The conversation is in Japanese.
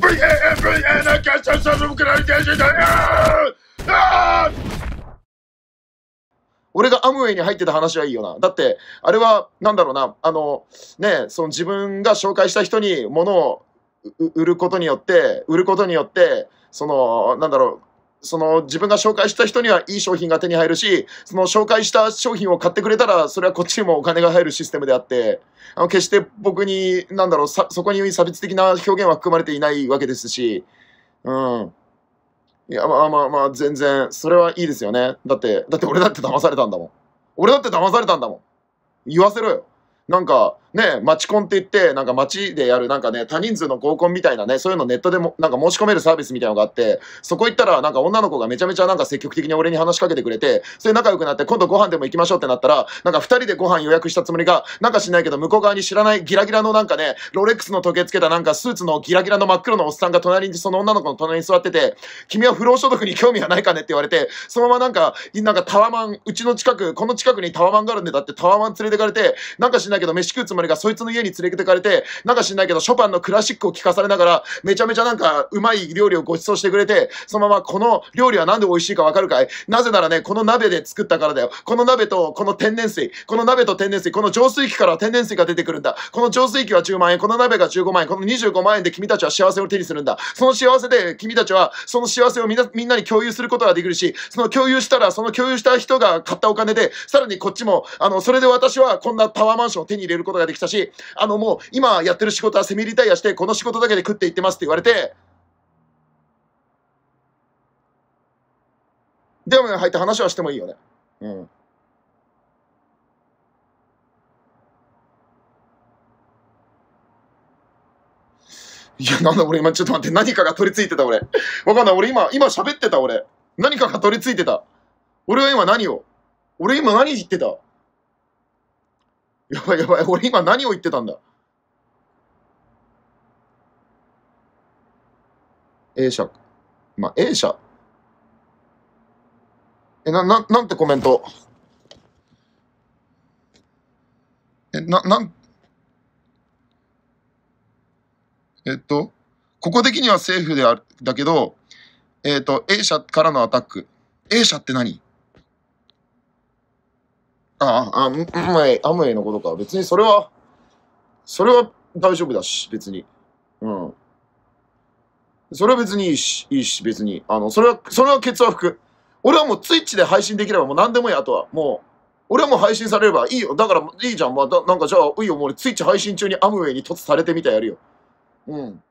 VAMVN キャャッ俺がアムウェイに入ってた話はいいよな。だって、あれは、なんだろうな、あの、ね、その自分が紹介した人に物を売ることによって、売ることによって、その、なんだろう、その自分が紹介した人にはいい商品が手に入るし、その紹介した商品を買ってくれたら、それはこっちにもお金が入るシステムであって、あの決して僕に、なんだろう、そこに差別的な表現は含まれていないわけですし、うん。いや、まあまあまあ、全然、それはいいですよね。だって、だって俺だって騙されたんだもん。俺だって騙されたんだもん。言わせろよ。なんかね、街コンって言って、なんか街でやる、なんかね、多人数の合コンみたいなね、そういうのネットでも、なんか申し込めるサービスみたいなのがあって、そこ行ったら、なんか女の子がめちゃめちゃなんか積極的に俺に話しかけてくれて、それ仲良くなって、今度ご飯でも行きましょうってなったら、なんか2人でご飯予約したつもりが、なんかしないけど、向こう側に知らないギラギラのなんかね、ロレックスの時計つけたなんかスーツのギラギラの真っ黒のおっさんが隣に、その女の子の隣に座ってて、君は不労所得に興味はないかねって言われて、そのままなんか、なんかタワマン、うちの近く、この近くにタワマンがあるんで、だってタワマン連れてかれて、なんかしないないけど飯食うつもりがそいつの家に連れてかれて、なんか知んないけどショパンのクラシックを聴かされながら、めちゃめちゃなんかうまい料理をご馳走してくれて、そのままこの料理は何で美味しいかわかるかいなぜならね、この鍋で作ったからだよ。この鍋とこの天然水、この鍋と天然水、この浄水器から天然水が出てくるんだ。この浄水器は10万円、この鍋が15万円、この25万円で君たちは幸せを手にするんだ。その幸せで君たちはその幸せをみんなみんなに共有することができるし、その共有したら、その共有した人が買ったお金で、さらにこっちも、あの、それで私はこんなタワーマンション手に入れることができたし、あのもう今やってる仕事はセミリタイアして、この仕事だけで食っていってますって言われて、でも入って話はしてもいいよね。うん。いや、なんだ俺今、ちょっと待って、何かが取り付いてた俺。わかんない、俺今、今喋ってた俺。何かが取り付いてた。俺は今何を俺今何言ってたやばいやばい、俺今何を言ってたんだ？A 社。まあ、A 社。え、な、な、なんてコメントえ、な、なん、えっと、ここ的にはセーフである、だけど、えっ、と、A 社からのアタック。A 社って何ああ、アムウェイ、アムウェイのことか。別にそれは、それは大丈夫だし、別に。うん。それは別にいいし、いいし、別に。あの、それは、それはケツは服。俺はもうツイッチで配信できればもう何でもいい、あとは。もう、俺はもう配信されればいいよ。だからいいじゃん。まあ、なんかじゃあ、いいよ、もうツイッチ配信中にアムウェイに突されてみたいやるよ。うん。